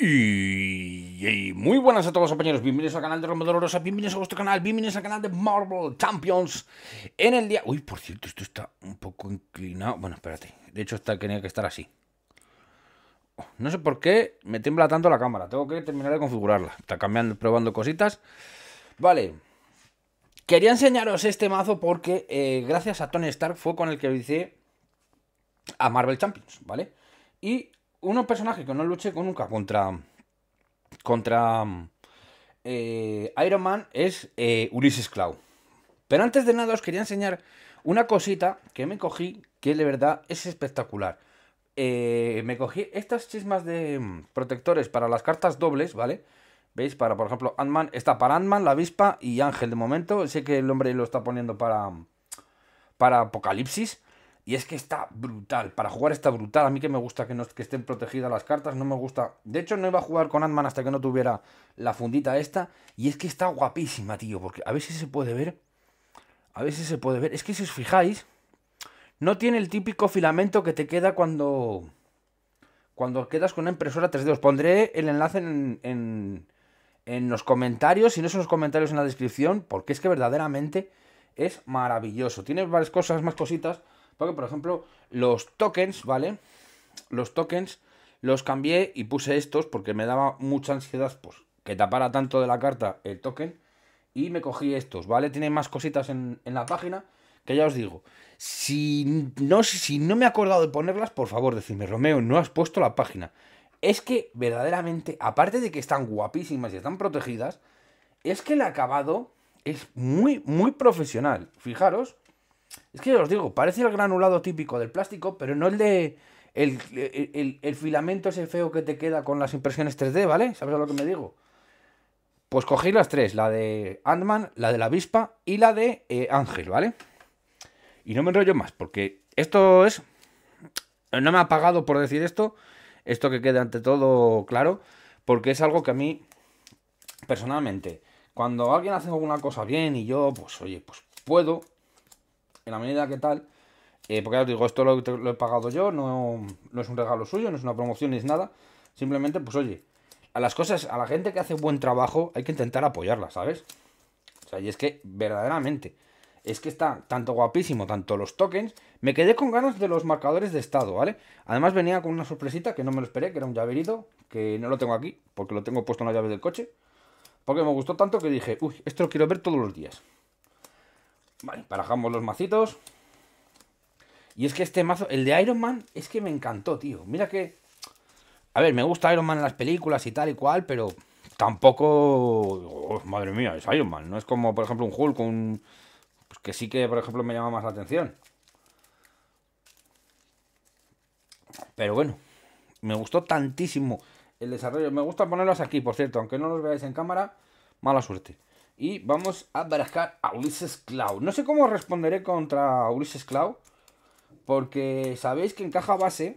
Y, muy buenas a todos compañeros, bienvenidos al canal de Romero Dolorosa, bienvenidos a vuestro canal, bienvenidos al canal de Marvel Champions En el día... Uy, por cierto, esto está un poco inclinado Bueno, espérate, de hecho está, tenía que estar así oh, No sé por qué me tiembla tanto la cámara, tengo que terminar de configurarla Está cambiando, probando cositas Vale Quería enseñaros este mazo porque eh, gracias a Tony Stark fue con el que hice a Marvel Champions, ¿vale? Y uno personaje que no luché nunca contra. contra. Eh, Iron Man es eh, Ulysses Claw. Pero antes de nada os quería enseñar una cosita que me cogí que de verdad es espectacular. Eh, me cogí estas chismas de mm, protectores para las cartas dobles, ¿vale? ¿Veis? Para, por ejemplo, Ant-Man. Está para Ant-Man, la avispa y Ángel de momento. Sé que el hombre lo está poniendo para, para Apocalipsis. Y es que está brutal. Para jugar está brutal. A mí que me gusta que, estén protegidas las cartas. No me gusta. De hecho, no iba a jugar con Ant-Man hasta que no tuviera la fundita esta. Y es que está guapísima, tío. Porque a ver si se puede ver. A ver si se puede ver. Es que si os fijáis. No tiene el típico filamento que te queda cuando. Cuando quedas con una impresora 3D. Os pondré el enlace en, en, en los comentarios. Si no son los comentarios en la descripción. Porque es que verdaderamente es maravilloso. Tiene varias cosas, más cositas porque, por ejemplo, los tokens, ¿vale? Los tokens los cambié y puse estos porque me daba mucha ansiedad pues, que tapara tanto de la carta el token. Y me cogí estos, ¿vale? Tienen más cositas en, en la página que ya os digo. Si no, si no me he acordado de ponerlas, por favor, decime, Romeo, no has puesto la página. Es que verdaderamente, aparte de que están guapísimas y están protegidas, es que el acabado es muy, muy profesional. Fijaros, es que os digo, parece el granulado típico del plástico, pero no el de. El, filamento ese feo que te queda con las impresiones 3D, ¿vale? ¿Sabes a lo que me digo? Pues cogéis las tres, la de Ant-Man, la de la avispa y la de eh, Ángel, ¿vale? Y no me enrollo más, porque esto es... No me ha pagado por decir esto, esto que quede ante todo claro, porque es algo que a mí, personalmente, cuando alguien hace alguna cosa bien y yo, pues oye, pues puedo, en la medida que tal, eh, porque ya os digo, esto lo, he pagado yo, no, no, es un regalo suyo, no es una promoción, ni es nada. Simplemente, pues oye, a las cosas, a la gente que hace buen trabajo, hay que intentar apoyarla, ¿sabes? O sea, y es que verdaderamente, es que está tanto guapísimo, tanto los tokens. Me quedé con ganas de los marcadores de estado, ¿vale? Además venía con una sorpresita que no me lo esperé, que era un llaverito, que no lo tengo aquí, porque lo tengo puesto en la llave del coche. Porque me gustó tanto que dije, uy, esto lo quiero ver todos los días. Vale, barajamos los macitos. Y es que este mazo, el de Iron Man, es que me encantó, tío. Mira que... A ver, me gusta Iron Man en las películas y tal y cual, pero tampoco... Oh, madre mía, es Iron Man. No es como, por ejemplo, un Hulk, un... Pues que sí que, por ejemplo, me llama más la atención. Pero bueno, me gustó tantísimo el desarrollo. Me gusta ponerlos aquí, por cierto, aunque no los veáis en cámara, mala suerte. Y vamos a barajar a Ulises Cloud. No sé cómo responderé contra Ulises Cloud. Porque sabéis que en caja base,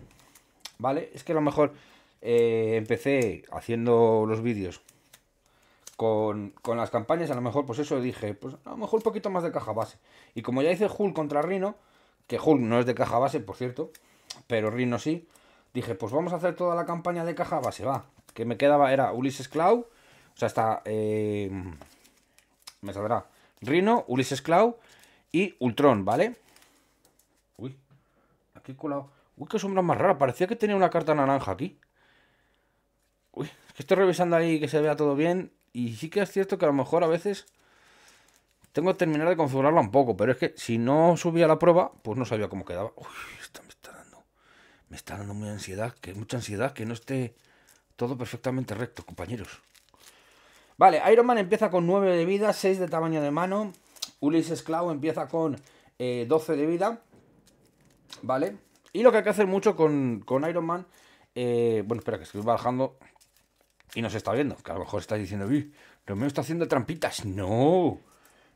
¿vale? Es que a lo mejor eh, empecé haciendo los vídeos con, las campañas. A lo mejor, pues eso dije, pues a lo mejor un poquito más de caja base. Y como ya hice Hulk contra Rino, que Hulk no es de caja base, por cierto, pero Rino sí, dije, pues vamos a hacer toda la campaña de caja base, va. Que me quedaba, era Ulises Cloud, o sea, está eh, me saldrá Rhino, Ulises Clau y Ultron, ¿vale? Uy, aquí colado. Uy, qué sombra más rara. Parecía que tenía una carta naranja aquí. Uy, que estoy revisando ahí que se vea todo bien. Y sí que es cierto que a lo mejor a veces tengo que terminar de configurarla un poco. Pero es que si no subía la prueba, pues no sabía cómo quedaba. Uy, esto me está dando. Me está dando ansiedad. Que mucha ansiedad que no esté todo perfectamente recto, compañeros. Vale, Iron Man empieza con 9 de vida, 6 de tamaño de mano. Ulises Clau empieza con 12 eh, de vida. Vale. Y lo que hay que hacer mucho con, Iron Man. Eh, bueno, espera, que estoy bajando y no se está viendo. Que a lo mejor estáis diciendo, uy, Romeo está haciendo trampitas. No,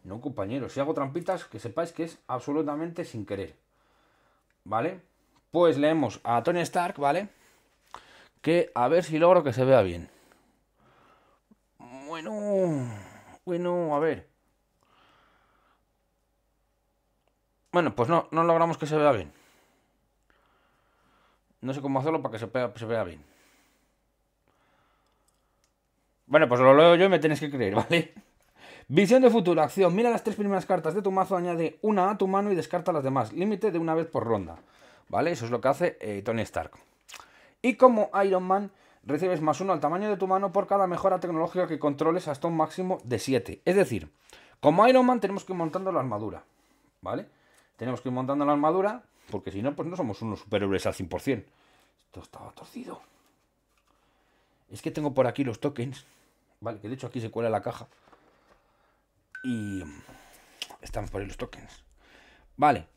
no, compañero, Si hago trampitas, que sepáis que es absolutamente sin querer. ¿Vale? Pues leemos a Tony Stark, ¿vale? Que a ver si logro que se vea bien. Bueno, bueno, a ver. Bueno, pues no, no logramos que se vea bien. No sé cómo hacerlo para que se vea, bien. Bueno, pues lo leo yo y me tienes que creer, ¿vale? Visión de futuro, acción. Mira las tres primeras cartas de tu mazo, añade una a tu mano y descarta las demás. Límite de una vez por ronda. ¿Vale? Eso es lo que hace eh, Tony Stark. Y como Iron Man recibes más uno al tamaño de tu mano por cada mejora tecnológica que controles hasta un máximo de 7. Es decir, como Iron Man tenemos que ir montando la armadura, ¿vale? Tenemos que ir montando la armadura, porque si no, pues no somos unos superhéroes al 100%. Esto estaba torcido. Es que tengo por aquí los tokens, ¿vale? Que de hecho aquí se cuela la caja. Y... Estamos por ahí los tokens. Vale.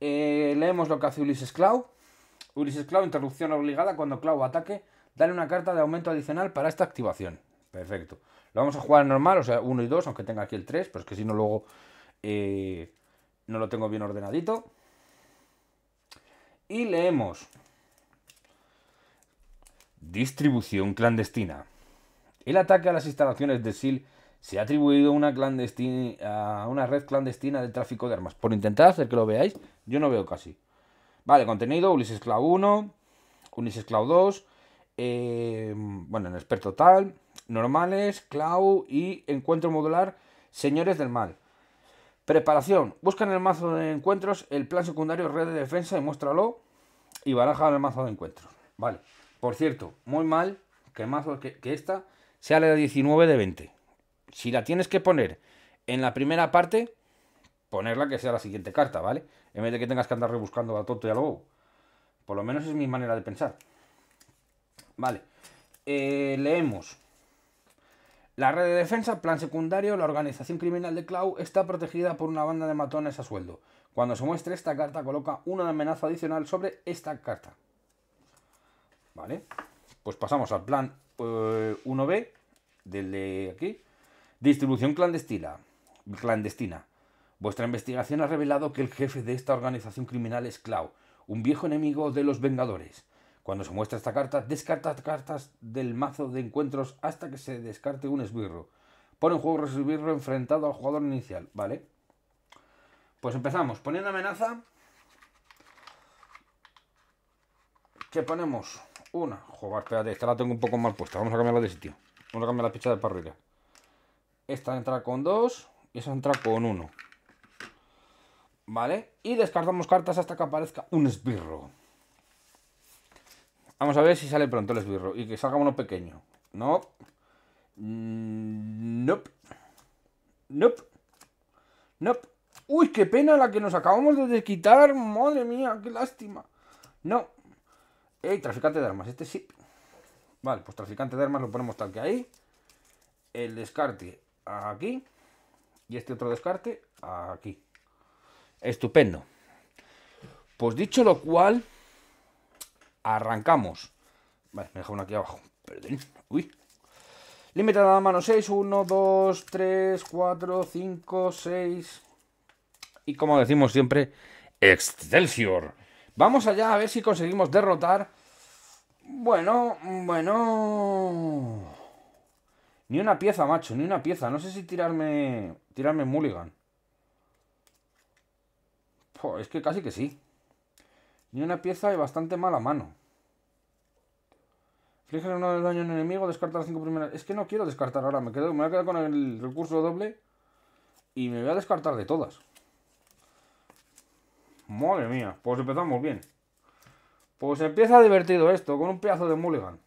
Eh, leemos lo que hace Ulises Clau. Ulises Clau, interrupción obligada cuando Clau ataque Dale una carta de aumento adicional para esta activación. Perfecto. Lo vamos a jugar normal, o sea, 1 y 2, aunque tenga aquí el 3, pero es que si no luego eh, no lo tengo bien ordenadito. Y leemos. Distribución clandestina. El ataque a las instalaciones de SIL e se ha atribuido a una red clandestina de tráfico de armas. Por intentar hacer que lo veáis, yo no veo casi. Vale, contenido, Ulises Clau 1, Ulises Clau 2, Em, bueno, en experto tal, normales, clau y encuentro modular, señores del mal. Preparación. Busca en el mazo de encuentros el plan secundario red de defensa y muéstralo y baraja el mazo de encuentros. Vale. Por cierto, muy mal que mazo que, esta sea la de 19 de 20. Si la tienes que poner en la primera parte, ponerla que sea la siguiente carta, ¿vale? En vez de que tengas que andar rebuscando a Toto y a lobo. Por lo menos es mi manera de pensar. Vale. Eh, leemos. La red de defensa, plan secundario, la organización criminal de Clau está protegida por una banda de matones a sueldo. Cuando se muestre esta carta, coloca una amenaza adicional sobre esta carta. Vale. Pues pasamos al plan 1B, eh, del de aquí. Distribución clandestina. clandestina. Vuestra investigación ha revelado que el jefe de esta organización criminal es Clau, un viejo enemigo de los Vengadores. Cuando se muestra esta carta, descarta cartas del mazo de encuentros hasta que se descarte un esbirro. Pone un juego esbirro enfrentado al jugador inicial, ¿vale? Pues empezamos poniendo amenaza. Que ponemos? Una. Joder, espérate, esta la tengo un poco mal puesta. Vamos a cambiarla de sitio. Vamos a cambiar la picha de parrilla. Esta entra con dos y esa entra con uno. ¿Vale? Y descartamos cartas hasta que aparezca un esbirro. Vamos a ver si sale pronto el esbirro y que salga uno pequeño. No. Mm, nope. Nope. Nope. Uy, qué pena la que nos acabamos de quitar. Madre mía, qué lástima. No. Ey, traficante de armas. Este sí. Vale, pues traficante de armas lo ponemos tal que ahí. El descarte aquí. Y este otro descarte aquí. Estupendo. Pues dicho lo cual... Arrancamos. Vale, me dejo uno aquí abajo. Perdón. Uy. Límite de la mano 6, 1, 2, 3, 4, 5, 6. Y como decimos siempre, Excelsior. Vamos allá a ver si conseguimos derrotar. Bueno, bueno. Ni una pieza, macho, ni una pieza. No sé si tirarme. Tirarme Mulligan. Pues es que casi que sí. Ni una pieza y bastante mala mano. Flijen uno del daño en enemigo, descarta las cinco primeras. Es que no quiero descartar ahora, me, quedo, voy a quedar con el recurso doble y me voy a descartar de todas. Madre mía, pues empezamos bien. Pues empieza divertido esto, con un pedazo de mulligan.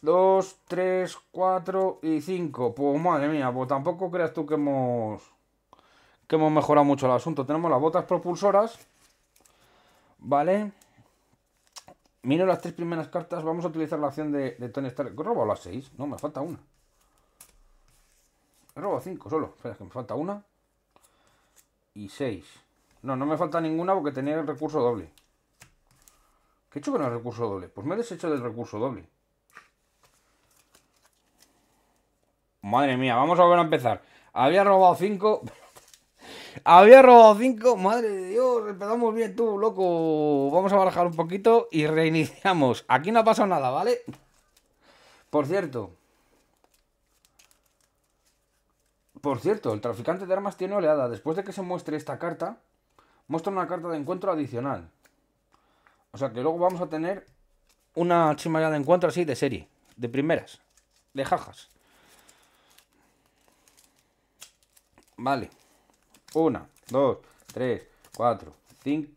Dos, tres, cuatro y cinco Pues madre mía, pues tampoco creas tú que hemos. que hemos mejorado mucho el asunto. Tenemos las botas propulsoras. ¿Vale? miro las tres primeras cartas. Vamos a utilizar la acción de, Tony Stark. He robado las seis. No, me falta una. He robado cinco solo. Espera, que me falta una. Y seis. No, no me falta ninguna porque tenía el recurso doble. ¿Qué he hecho con el recurso doble? Pues me he deshecho del recurso doble. Madre mía, vamos a volver a empezar. Había robado cinco... Había robado 5, madre de Dios, empezamos bien tú, loco. Vamos a barajar un poquito y reiniciamos. Aquí no ha pasado nada, ¿vale? Por cierto. Por cierto, el traficante de armas tiene oleada. Después de que se muestre esta carta, muestra una carta de encuentro adicional. O sea que luego vamos a tener una chimarrada de encuentro así de serie, de primeras, de jajas. Vale. 1, 2, 3, 4, 5.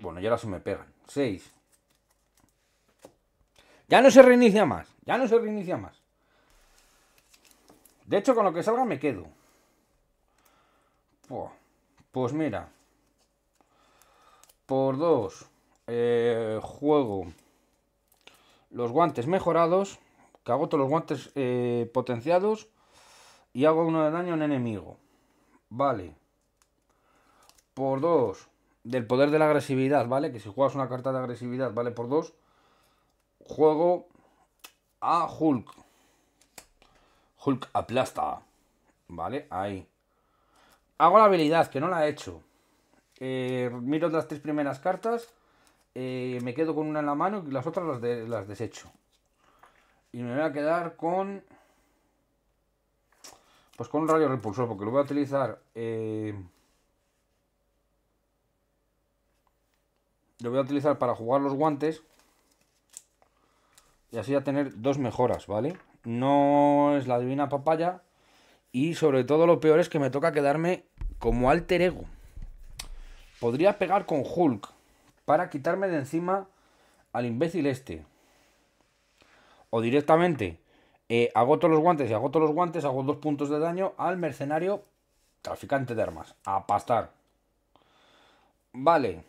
Bueno, ya se me pegan. 6. Ya no se reinicia más. Ya no se reinicia más. De hecho, con lo que salga me quedo. Pues mira. Por 2. Eh, juego. Los guantes mejorados. Que agoto los guantes eh, potenciados. Y hago uno de daño a un enemigo. Vale. Por dos Del poder de la agresividad, ¿vale? Que si juegas una carta de agresividad, vale por dos Juego a Hulk. Hulk aplasta. ¿Vale? Ahí. Hago la habilidad, que no la he hecho. Eh, miro las tres primeras cartas. Eh, me quedo con una en la mano y las otras las, las desecho. Y me voy a quedar con pues con un rayo repulsor, porque lo voy a utilizar... Eh, lo voy a utilizar para jugar los guantes. Y así a tener dos mejoras, ¿vale? No es la divina papaya. Y sobre todo lo peor es que me toca quedarme como alter ego. Podría pegar con Hulk para quitarme de encima al imbécil este. O directamente eh, agoto los guantes y agoto los guantes, hago dos puntos de daño al mercenario traficante de armas. A pastar. Vale.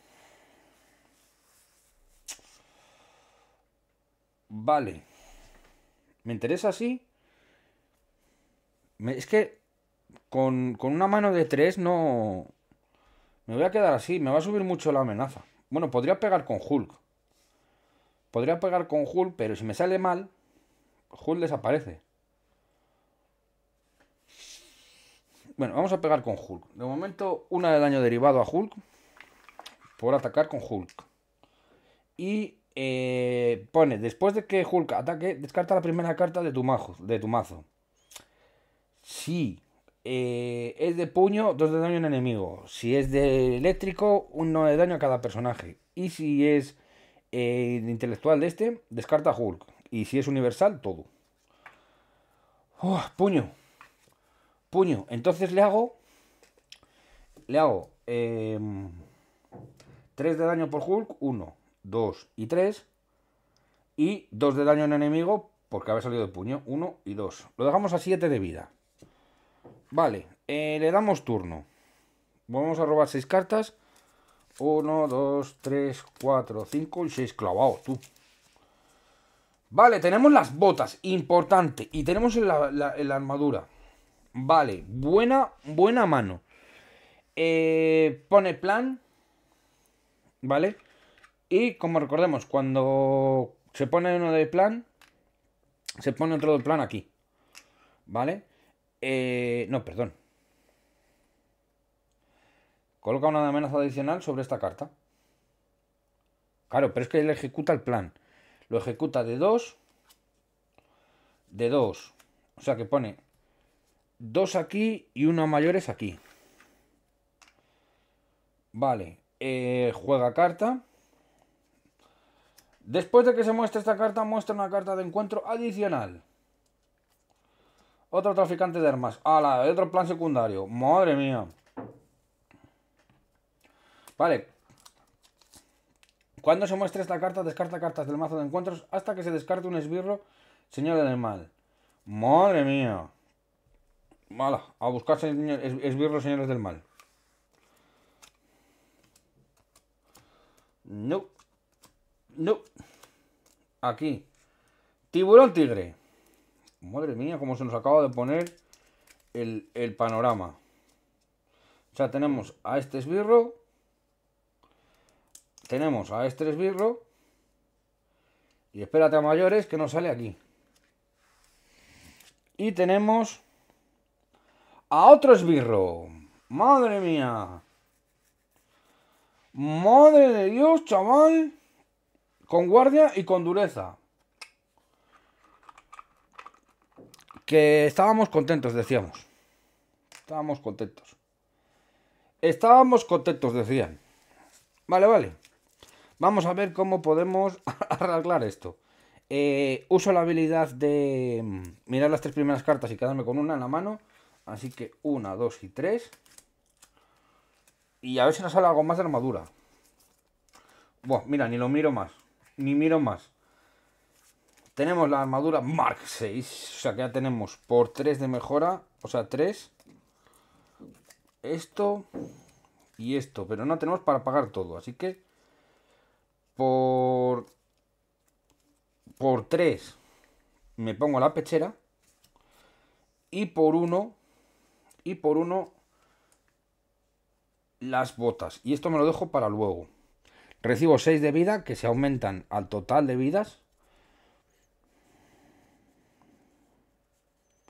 Vale. ¿Me interesa así? Es que con, con, una mano de tres no... Me voy a quedar así, me va a subir mucho la amenaza. Bueno, podría pegar con Hulk. Podría pegar con Hulk, pero si me sale mal, Hulk desaparece. Bueno, vamos a pegar con Hulk. De momento, una de daño derivado a Hulk. Por atacar con Hulk. Y eh, pone, después de que Hulk ataque, descarta la primera carta de tu, de tu mazo. Si eh, es de puño, dos de daño un enemigo. Si es de eléctrico, uno de daño a cada personaje. Y si es eh, intelectual de este, descarta Hulk. Y si es universal, todo. puño. Puño. Entonces le hago. Le hago. 3 em, de daño por Hulk. 1, 2 y 3. Y 2 de daño en enemigo. Porque había salido de puño. 1 y 2. Lo dejamos a 7 de vida. Vale. Eh, le damos turno. Vamos a robar 6 cartas. 1, 2, 3, 4, 5 y 6 clavado tú. Vale, tenemos las botas, importante. Y tenemos la, la, armadura. Vale, buena, buena mano. Eh, pone plan. ¿Vale? Y como recordemos, cuando se pone uno de plan, se pone otro de plan aquí. ¿Vale? Eh, no, perdón. Coloca una amenaza adicional sobre esta carta. Claro, pero es que él ejecuta el plan lo ejecuta de 2, de dos. O sea que pone dos aquí y uno mayores aquí. Vale, eh, juega carta. Después de que se muestre esta carta, muestra una carta de encuentro adicional. Otro traficante de armas. ¡Hala! Otro plan secundario. ¡Madre mía! Vale, cuando se muestre esta carta, descarta cartas del mazo de encuentros hasta que se descarte un esbirro, señores del mal. Madre mía. Mala, a buscar esbirros, señores del mal. No. No. Aquí. Tiburón tigre. Madre mía, cómo se nos acaba de poner el, el panorama. O sea, tenemos a este esbirro tenemos a este esbirro y espérate a mayores que no sale aquí. Y tenemos a otro esbirro. Madre mía. Madre de Dios, chaval. Con guardia y con dureza. Que estábamos contentos, decíamos. Estábamos contentos. Estábamos contentos, decían. Vale, vale. Vamos a ver cómo podemos arreglar esto. Eh, uso la habilidad de mm, mirar las tres primeras cartas y quedarme con una en la mano. Así que una, dos y tres. Y a ver si nos sale algo más de armadura. Bueno, mira, ni lo miro más. Ni miro más. Tenemos la armadura Mark 6. O sea que ya tenemos por tres de mejora. O sea, 3. Esto y esto. Pero no tenemos para pagar todo. Así que por, 3 me pongo la pechera y por 1 y por 1 las botas. Y esto me lo dejo para luego. Recibo 6 de vida que se aumentan al total de vidas.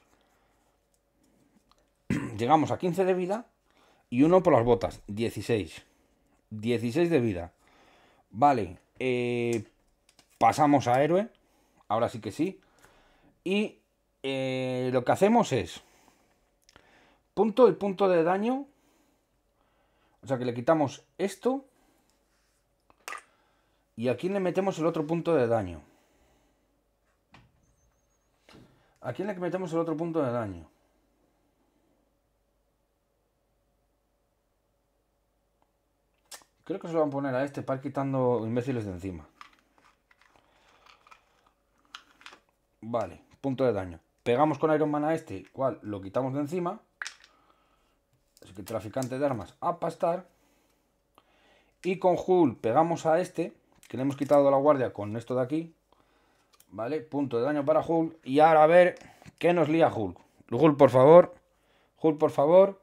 Llegamos a 15 de vida y uno por las botas, 16. 16 de vida. Vale, eh, pasamos a héroe. Ahora sí que sí. Y eh, lo que hacemos es punto y punto de daño. O sea que le quitamos esto. Y aquí le metemos el otro punto de daño. Aquí le metemos el otro punto de daño. Creo que se lo van a poner a este para quitando imbéciles de encima. Vale, punto de daño. Pegamos con Iron Man a este, cual lo quitamos de encima. Así que traficante de armas a pastar. Y con Hull pegamos a este, que le hemos quitado la guardia con esto de aquí. Vale, punto de daño para Hulk. Y ahora a ver qué nos lía Hulk. Hulk, por favor. Hulk, por favor.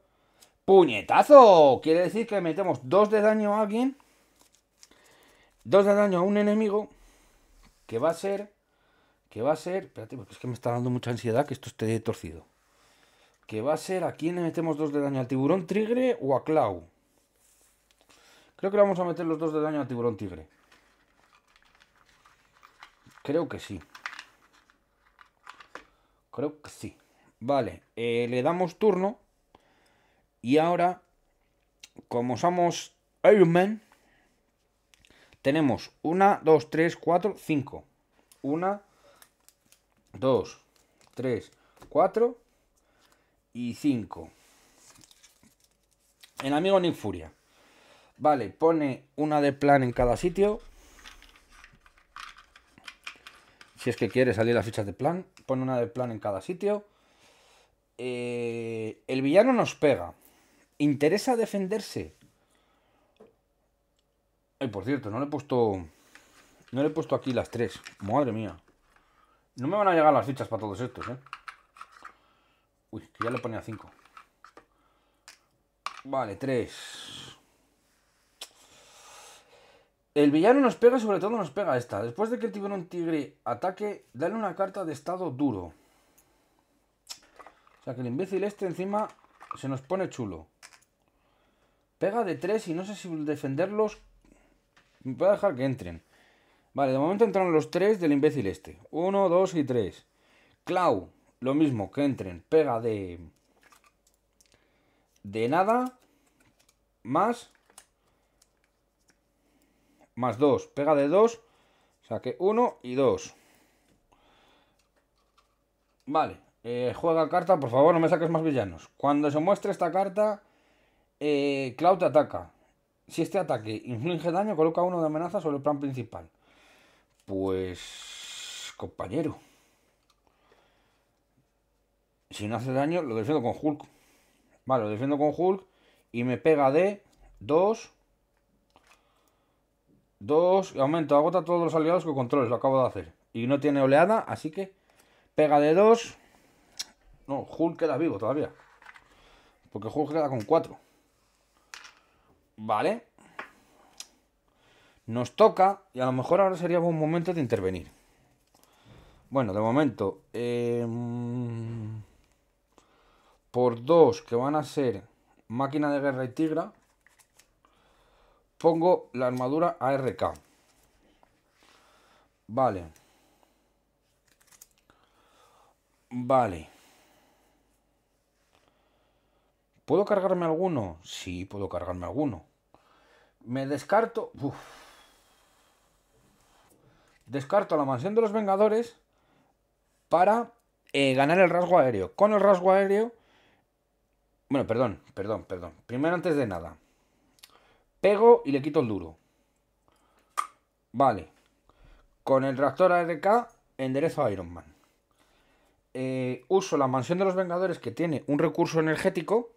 ¡Puñetazo! Quiere decir que metemos dos de daño a alguien. Dos de daño a un enemigo. Que va a ser. Que va a ser. es que me está dando mucha ansiedad que esto esté torcido. Que va a ser a quién le metemos dos de daño. ¿Al tiburón tigre o a Clau? Creo que le vamos a meter los dos de daño al tiburón tigre. Creo que sí. Creo que sí. Vale, eh, le damos turno. Y ahora, como somos Iron Man, tenemos 1, 2, 3, 4, 5. 1, 2, 3, 4 y 5. En amigo Nick Furia. Vale, pone una de plan en cada sitio. Si es que quiere salir las fichas de plan, pone una de plan en cada sitio. Eh, el villano nos pega interesa defenderse. Ay, por cierto, no le he puesto. No le he puesto aquí las tres. Madre mía. No me van a llegar las fichas para todos estos, ¿eh? Uy, que ya le ponía cinco Vale, tres El villano nos pega, sobre todo nos pega esta. Después de que el tiburón tigre ataque, dale una carta de estado duro. O sea que el imbécil este encima se nos pone chulo. Pega de tres y no sé si defenderlos... Me Voy a dejar que entren. Vale, de momento entran los tres del imbécil este. Uno, dos y tres. Clau, lo mismo, que entren. Pega de... De nada. Más. Más dos. Pega de dos. Saque 1 uno y dos. Vale. Eh, juega carta, por favor, no me saques más villanos. Cuando se muestre esta carta... Eh, Cloud ataca. Si este ataque inflige daño, coloca uno de amenaza sobre el plan principal. Pues... compañero. Si no hace daño, lo defiendo con Hulk. Vale, lo defiendo con Hulk y me pega de 2. 2, aumento, agota todos los aliados que controles, lo acabo de hacer. Y no tiene oleada, así que pega de 2. No, Hulk queda vivo todavía. Porque Hulk queda con 4. ¿Vale? Nos toca y a lo mejor ahora sería buen momento de intervenir. Bueno, de momento, em, por dos que van a ser máquina de guerra y tigra, pongo la armadura ARK. Vale. Vale. ¿Puedo cargarme alguno? Sí, puedo cargarme alguno. Me descarto... Descarto la mansión de los Vengadores para eh, ganar el rasgo aéreo. Con el rasgo aéreo... Bueno, perdón, perdón, perdón. Primero antes de nada. Pego y le quito el duro. Vale. Con el reactor ARK enderezo a Iron Man. Eh, uso la mansión de los Vengadores que tiene un recurso energético,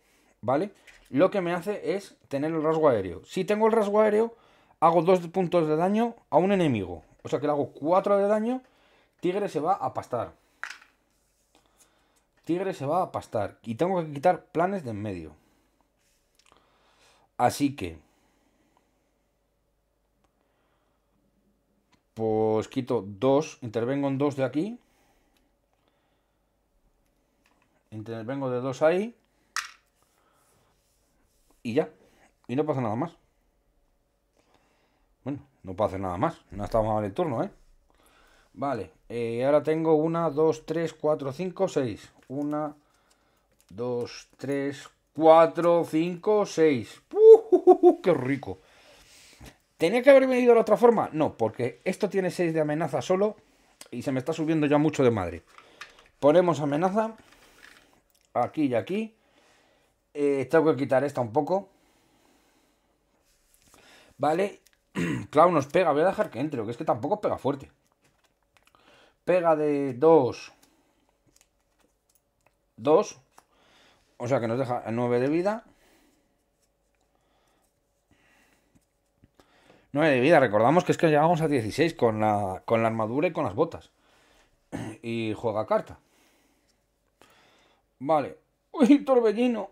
¿vale? lo que me hace es tener el rasgo aéreo. Si tengo el rasgo aéreo, hago dos puntos de daño a un enemigo. O sea que le hago cuatro de daño. Tigre se va a pastar. Tigre se va a pastar. Y tengo que quitar planes de en medio. Así que... Pues quito dos Intervengo en dos de aquí. Intervengo de dos ahí y ya. Y no pasa nada más. Bueno, no pasa nada más. No estamos mal el turno, ¿eh? Vale, eh, ahora tengo 1, 2, 3, 4, 5, 6. 1, 2, 3, 4, 5, 6. ¡Qué rico! ¿Tenía que haber venido de otra forma? No, porque esto tiene 6 de amenaza solo y se me está subiendo ya mucho de madre. Ponemos amenaza aquí y aquí. Eh, tengo que quitar esta un poco. Vale. Clau nos pega. Voy a dejar que entre, que es que tampoco pega fuerte. Pega de 2. 2. O sea que nos deja 9 de vida. 9 de vida. Recordamos que es que llegamos a 16 con la, con la armadura y con las botas. Y juega carta. Vale. Uy, torbellino.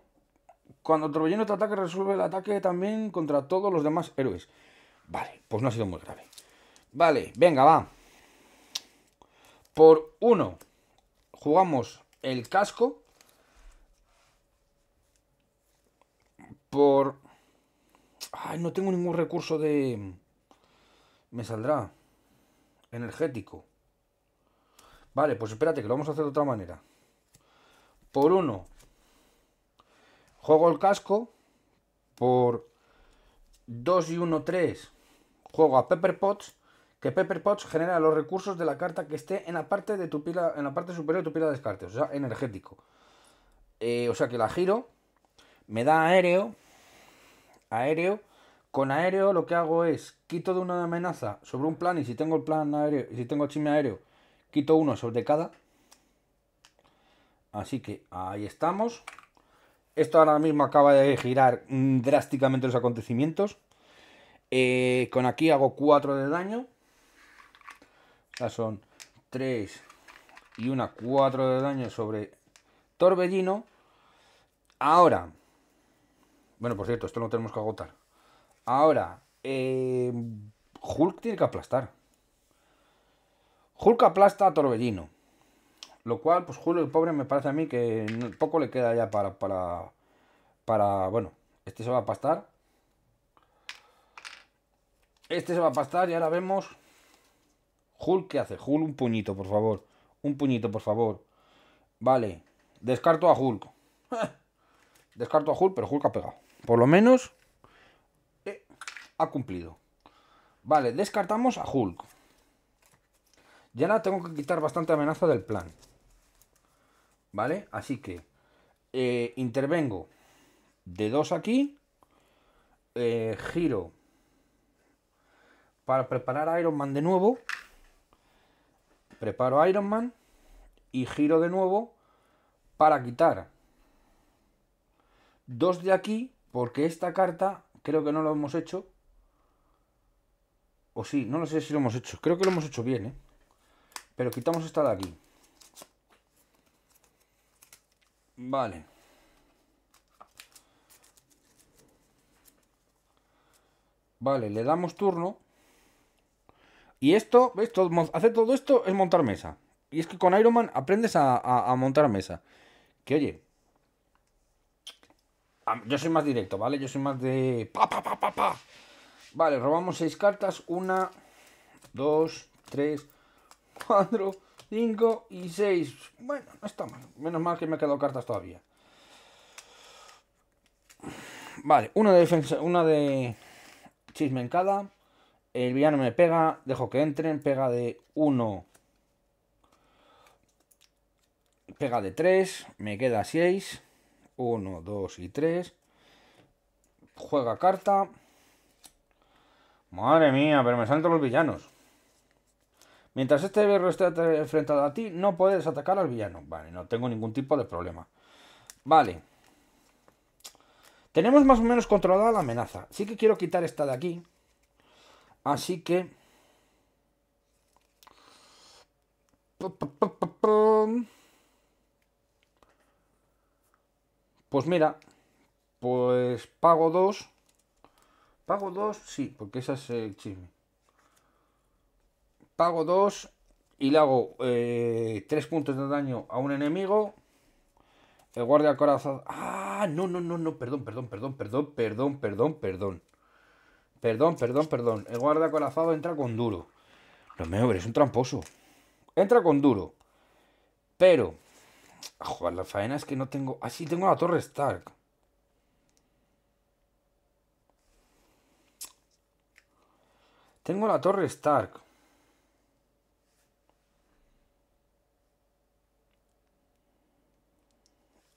Cuando otro torbellino te ataque resuelve el ataque también contra todos los demás héroes. Vale, pues no ha sido muy grave. Vale, venga, va. Por uno, jugamos el casco. Por... Ay, no tengo ningún recurso de... Me saldrá. Energético. Vale, pues espérate, que lo vamos a hacer de otra manera. Por uno, Juego el casco por 2 y 1, 3. Juego a Pepper Potts, que Pepper Potts genera los recursos de la carta que esté en la parte, de tu pila, en la parte superior de tu pila de descarte, o sea, energético. Eh, o sea que la giro, me da aéreo, aéreo. Con aéreo lo que hago es quito de una amenaza sobre un plan y si tengo el plan aéreo, y si tengo el chisme aéreo, quito uno sobre cada. Así que ahí estamos. Esto ahora mismo acaba de girar mm, drásticamente los acontecimientos. Eh, con aquí hago 4 de daño. Ya son 3 y una 4 de daño sobre Torbellino. Ahora. Bueno, por cierto, esto lo tenemos que agotar. Ahora. Eh, Hulk tiene que aplastar. Hulk aplasta a Torbellino. Lo cual, pues Julio, el pobre, me parece a mí que poco le queda ya para, para, bueno, este se va a pastar. Este se va a pastar y ahora vemos. Hulk, ¿qué hace? Hulk, un puñito, por favor. Un puñito, por favor. Vale. Descarto a Hulk. Descarto a Hulk, pero Hulk ha pegado. Por lo menos eh, ha cumplido. Vale, descartamos a Hulk. Y ahora tengo que quitar bastante amenaza del plan. ¿Vale? Así que eh, intervengo de dos aquí, eh, giro para preparar a Iron Man de nuevo, preparo a Iron Man y giro de nuevo para quitar dos de aquí, porque esta carta creo que no lo hemos hecho. O sí, no lo sé si lo hemos hecho. Creo que lo hemos hecho bien, ¿eh? Pero quitamos esta de aquí. Vale. Vale, le damos turno. Y esto, ¿ves? Todo, hacer todo esto es montar mesa. Y es que con Iron Man aprendes a, montar mesa. Que oye. Yo soy más directo, ¿vale? Yo soy más de... Pa, pa, pa, pa, Vale, robamos seis cartas. Una, dos, tres, cuatro, 5 y 6. Bueno, no está mal. Menos mal que me he quedado cartas todavía. Vale, una de defensa, una de chisme en cada. El villano me pega, dejo que entren, pega de 1. Pega de 3, me queda 6. 1, 2 y 3. Juega carta. Madre mía, pero me todos los villanos. Mientras este perro esté enfrentado a ti, no puedes atacar al villano. Vale, no tengo ningún tipo de problema. Vale. Tenemos más o menos controlada la amenaza. Sí que quiero quitar esta de aquí. Así que... Pues mira, pues pago dos. Pago dos, sí, porque esa es el eh, chisme hago dos y le hago eh, tres puntos de daño a un enemigo. El guardia corazón. ¡Ah! No, no, no, no. Perdón, perdón, perdón, perdón, perdón, perdón, perdón. Perdón, perdón, perdón. El guardia corazón entra con duro. No mejor es un tramposo. Entra con duro. Pero. Ah, joder, la faena es que no tengo. Ah, sí, tengo la torre Stark. Tengo la torre Stark.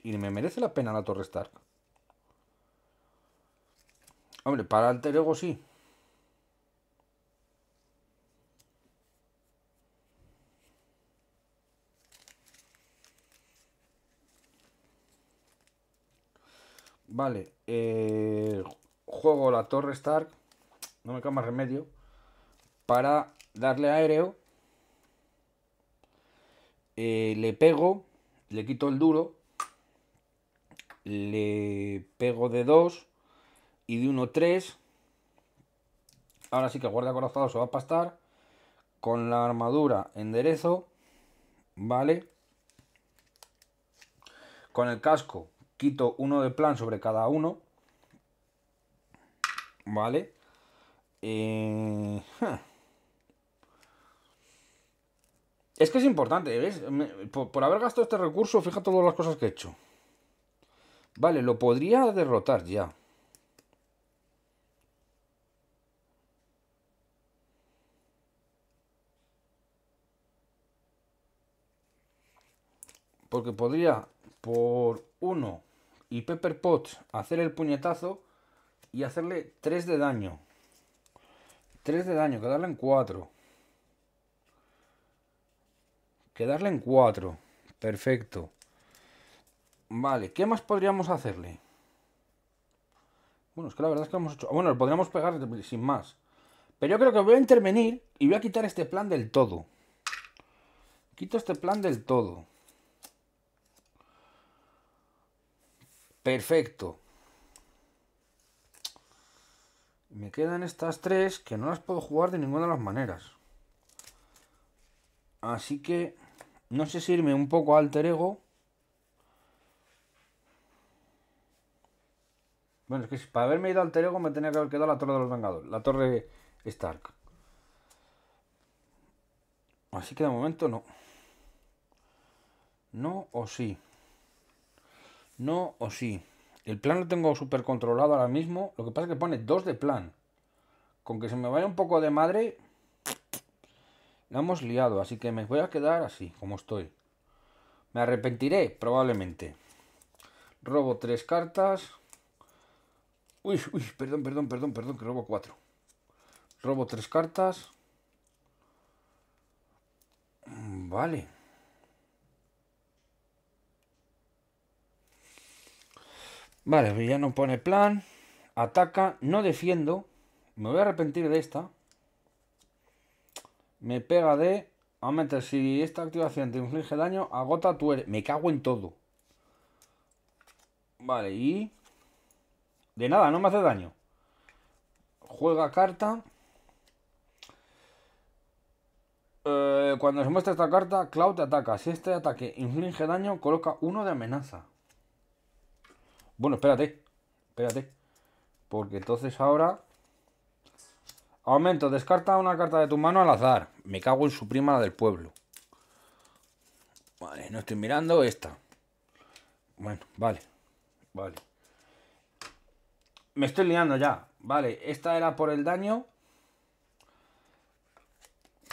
¿Y me merece la pena la Torre Stark? Hombre, para el Ego sí. Vale, eh, juego la Torre Stark, no me queda más remedio, para darle aéreo, eh, le pego, le quito el duro, le pego de 2 y de 1 3. Ahora sí que guardia acorazado se va a pastar. Con la armadura enderezo, ¿vale? Con el casco quito uno de plan sobre cada uno, ¿vale? Eh, es que es importante, Por, por haber gastado este recurso, fija todas las cosas que he hecho. Vale, lo podría derrotar ya. Porque podría por uno y Pepper Pot hacer el puñetazo y hacerle 3 de daño. 3 de daño, quedarle en 4. Quedarle en 4. Perfecto. Vale, ¿qué más podríamos hacerle? Bueno, es que la verdad es que hemos hecho... Bueno, lo podríamos pegar sin más. Pero yo creo que voy a intervenir y voy a quitar este plan del todo. Quito este plan del todo. Perfecto. Me quedan estas tres que no las puedo jugar de ninguna de las maneras. Así que no sé si irme un poco alter ego Bueno, es que para haberme ido al Terego me tenía que haber quedado la Torre de los Vengadores, la Torre Stark. Así que de momento no. No o sí. No o sí. El plan lo tengo súper controlado ahora mismo. Lo que pasa es que pone dos de plan. Con que se me vaya un poco de madre. La hemos liado, así que me voy a quedar así, como estoy. Me arrepentiré, probablemente. Robo tres cartas. Uy, uy, perdón, perdón, perdón, perdón, que robo cuatro. Robo tres cartas. Mm, vale. Vale, ya no pone plan. Ataca, no defiendo. Me voy a arrepentir de esta. Me pega de... a meter, si esta activación te inflige daño, agota tu... Me cago en todo. Vale, y... De nada, no me hace daño. Juega carta. Eh, cuando se muestra esta carta, Clau te ataca. Si este ataque inflige daño, coloca uno de amenaza. Bueno, espérate. Espérate. Porque entonces ahora... Aumento, descarta una carta de tu mano al azar. Me cago en su prima la del pueblo. Vale, no estoy mirando esta. Bueno, vale. Vale. Me estoy liando ya. Vale, esta era por el daño.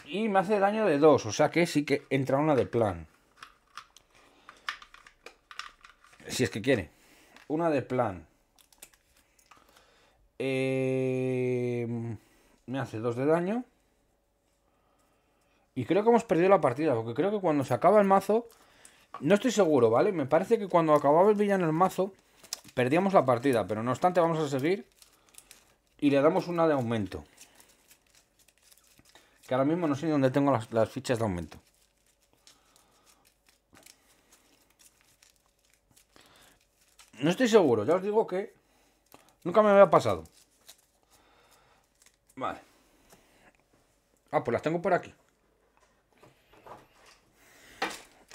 Y me hace daño de dos o sea que sí que entra una de plan. Si es que quiere. Una de plan. Eh, me hace dos de daño. Y creo que hemos perdido la partida, porque creo que cuando se acaba el mazo... No estoy seguro, ¿vale? Me parece que cuando acababa el villano el mazo... Perdíamos la partida, pero no obstante vamos a seguir y le damos una de aumento. Que ahora mismo no sé dónde tengo las, fichas de aumento. No estoy seguro, ya os digo que nunca me había pasado. Vale. Ah, pues las tengo por aquí.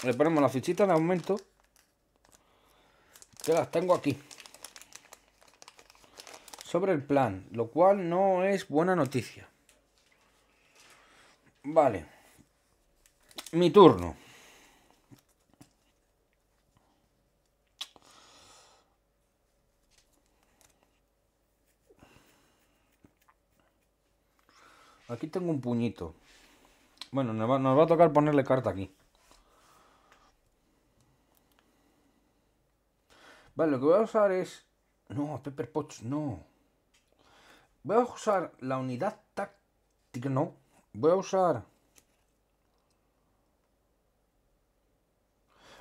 Le ponemos la fichita de aumento que las tengo aquí sobre el plan, lo cual no es buena noticia. Vale. Mi turno. Aquí tengo un puñito. Bueno, nos nos va a tocar ponerle carta aquí. Vale, lo que voy a usar es... No, Pepper Potts no. Voy a usar la unidad táctica, no. Voy a usar...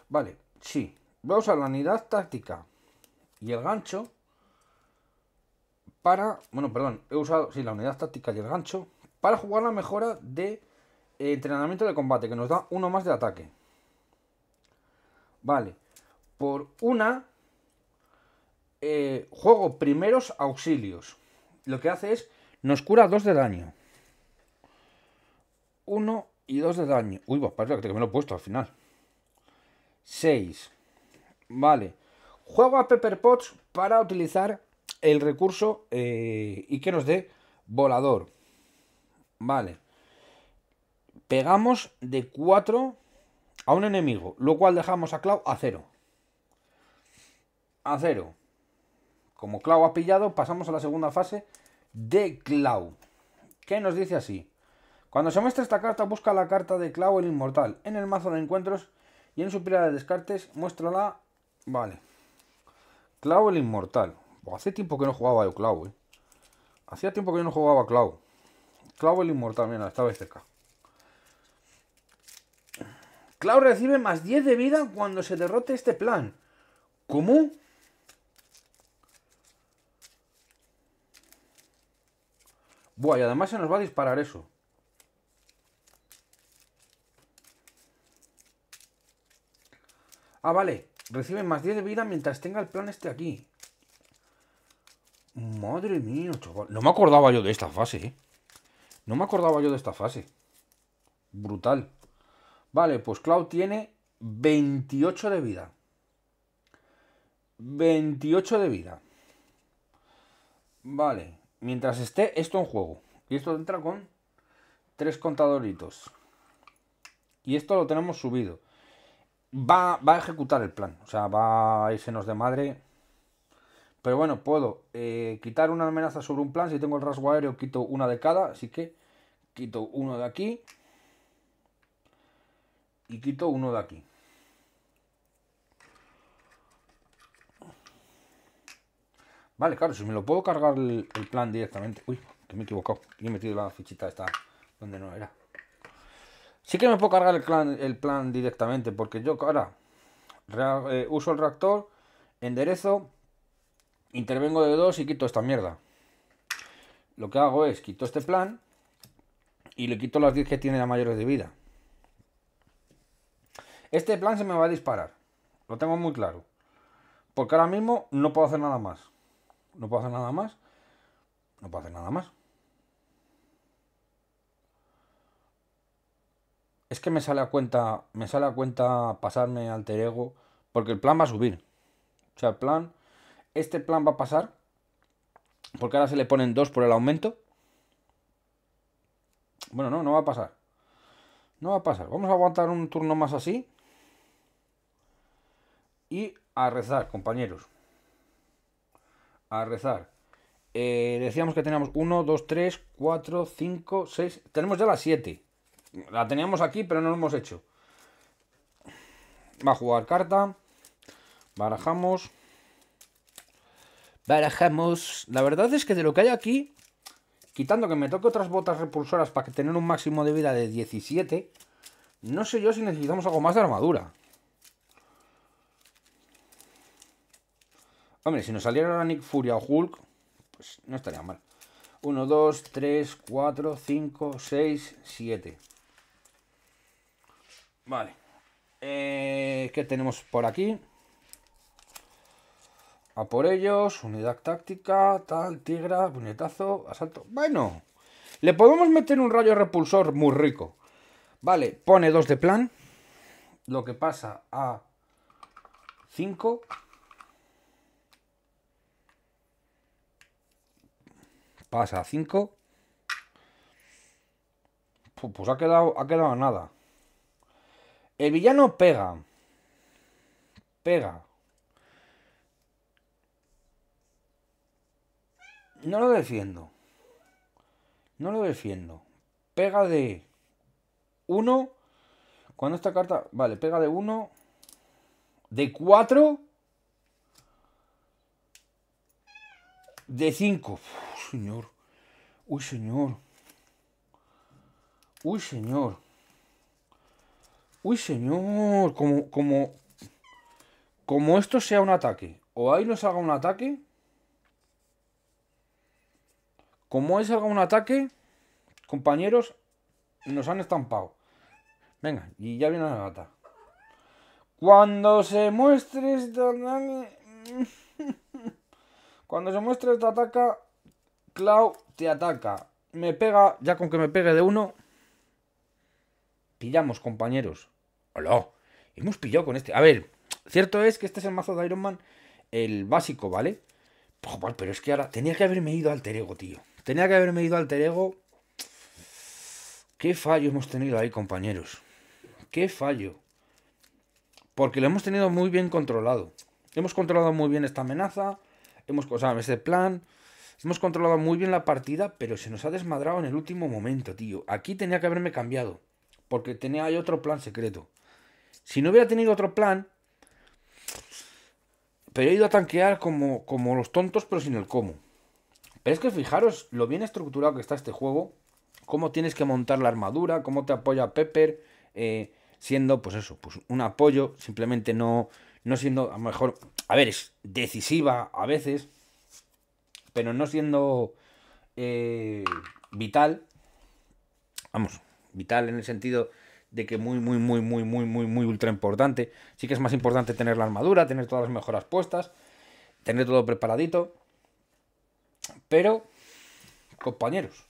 Vale, sí. Voy a usar la unidad táctica y el gancho para... Bueno, perdón, he usado, sí, la unidad táctica y el gancho para jugar la mejora de entrenamiento de combate, que nos da uno más de ataque. Vale, por una eh, juego primeros auxilios. Lo que hace es, nos cura 2 de daño. 1 y 2 de daño. Uy, va, pues parece que me lo he puesto al final. 6. Vale. Juego a Pepper Potts para utilizar el recurso eh, y que nos dé volador. Vale. Pegamos de 4 a un enemigo, lo cual dejamos a Clau a 0. A 0. Como Clau ha pillado, pasamos a la segunda fase de Clau ¿Qué nos dice así? Cuando se muestra esta carta, busca la carta de Clau el Inmortal en el mazo de encuentros y en su pila de descartes, muéstrala. Vale. Clau el Inmortal. hace tiempo que no jugaba yo Clau, eh. Hacía tiempo que yo no jugaba Clau. Clau el Inmortal, mira, esta vez cerca. Clau recibe más 10 de vida cuando se derrote este plan. ¿Cómo? Buah, y además se nos va a disparar eso. Ah, vale. Recibe más 10 de vida mientras tenga el plan este aquí. Madre mía, chaval. No me acordaba yo de esta fase, ¿eh? No me acordaba yo de esta fase. Brutal. Vale, pues Clau tiene 28 de vida. 28 de vida. Vale mientras esté esto en juego. Y esto entra con tres contadoritos. Y esto lo tenemos subido. Va, va a ejecutar el plan. O sea, va a nos de madre. Pero bueno, puedo eh, quitar una amenaza sobre un plan. Si tengo el rasgo aéreo, quito una de cada. Así que quito uno de aquí. Y quito uno de aquí. Vale, claro, si me lo puedo cargar el, plan directamente. Uy, que me he equivocado. Y he metido la fichita esta donde no era. Sí que me puedo cargar el plan, el plan directamente, porque yo ahora eh, uso el reactor, enderezo, intervengo de dos y quito esta mierda. Lo que hago es quito este plan y le quito las 10 que tiene la mayores de vida. Este plan se me va a disparar. Lo tengo muy claro. Porque ahora mismo no puedo hacer nada más no puedo hacer nada más. No puedo hacer nada más. Es que me sale a cuenta, me sale a cuenta pasarme al ego, porque el plan va a subir. O sea, el plan, este plan va a pasar, porque ahora se le ponen dos por el aumento. Bueno, no, no va a pasar. No va a pasar. Vamos a aguantar un turno más así. Y a rezar, compañeros a rezar. Eh, decíamos que teníamos 1, 2, 3, 4, 5, 6. Tenemos ya la 7. La teníamos aquí, pero no lo hemos hecho. Va a jugar carta. Barajamos. Barajamos. La verdad es que de lo que hay aquí, quitando que me toque otras botas repulsoras para tener un máximo de vida de 17, no sé yo si necesitamos algo más de armadura. Hombre, si nos saliera ahora Nick Furia o Hulk, pues no estaría mal. 1, 2, 3, 4, 5, 6, 7. Vale. Eh, ¿Qué tenemos por aquí? A por ellos, unidad táctica, tal, tigra, puñetazo, asalto. Bueno, le podemos meter un rayo repulsor muy rico. Vale, pone 2 de plan. Lo que pasa a 5. pasa a 5. Pues ha quedado, ha quedado nada. El villano pega. Pega. No lo defiendo. No lo defiendo. Pega de 1. Cuando esta carta... Vale, pega de 1. De 4. De 5. Señor. Uy, Señor. Uy, Señor. Uy, Señor. Como, como, como esto sea un ataque. O ahí nos haga un ataque. Como es salga un ataque, compañeros, nos han estampado. Venga, y ya viene la gata. Cuando se muestre esta... Cuando se muestre esta ataca, Clau te ataca. Me pega, ya con que me pegue de uno. Pillamos, compañeros. ¡Hola! Hemos pillado con este. A ver, cierto es que este es el mazo de Iron Man, el básico, ¿vale? pero es que ahora tenía que haberme ido al Terego, tío. Tenía que haberme ido al Terego. Qué fallo hemos tenido ahí, compañeros. Qué fallo. Porque lo hemos tenido muy bien controlado. Hemos controlado muy bien esta amenaza. Hemos, o sea, ese plan. Hemos controlado muy bien la partida, pero se nos ha desmadrado en el último momento, tío. Aquí tenía que haberme cambiado, porque tenía ahí otro plan secreto. Si no hubiera tenido otro plan, pero he ido a tanquear como, como los tontos, pero sin el cómo. Pero es que fijaros lo bien estructurado que está este juego, cómo tienes que montar la armadura, cómo te apoya Pepper, eh, siendo, pues eso, pues un apoyo, simplemente no, no siendo, a lo mejor, a ver, es decisiva a veces, pero no siendo eh, vital, vamos, vital en el sentido de que muy, muy, muy, muy, muy, muy, muy ultra importante. Sí que es más importante tener la armadura, tener todas las mejoras puestas, tener todo preparadito. Pero, compañeros,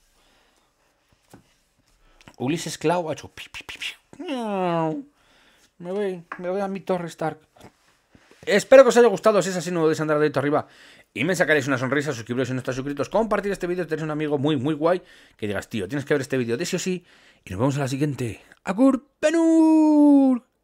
Ulises Clau ha hecho... me voy, me voy a mi torre Stark. Espero que os haya gustado. Si es así, no podéis andar dedito arriba y me sacaréis una sonrisa, suscribiros si no estáis suscritos, compartir este vídeo, tenéis un amigo muy, muy guay que digas, tío, tienes que ver este vídeo de sí o sí. Y nos vemos en la siguiente. ¡Agur penur!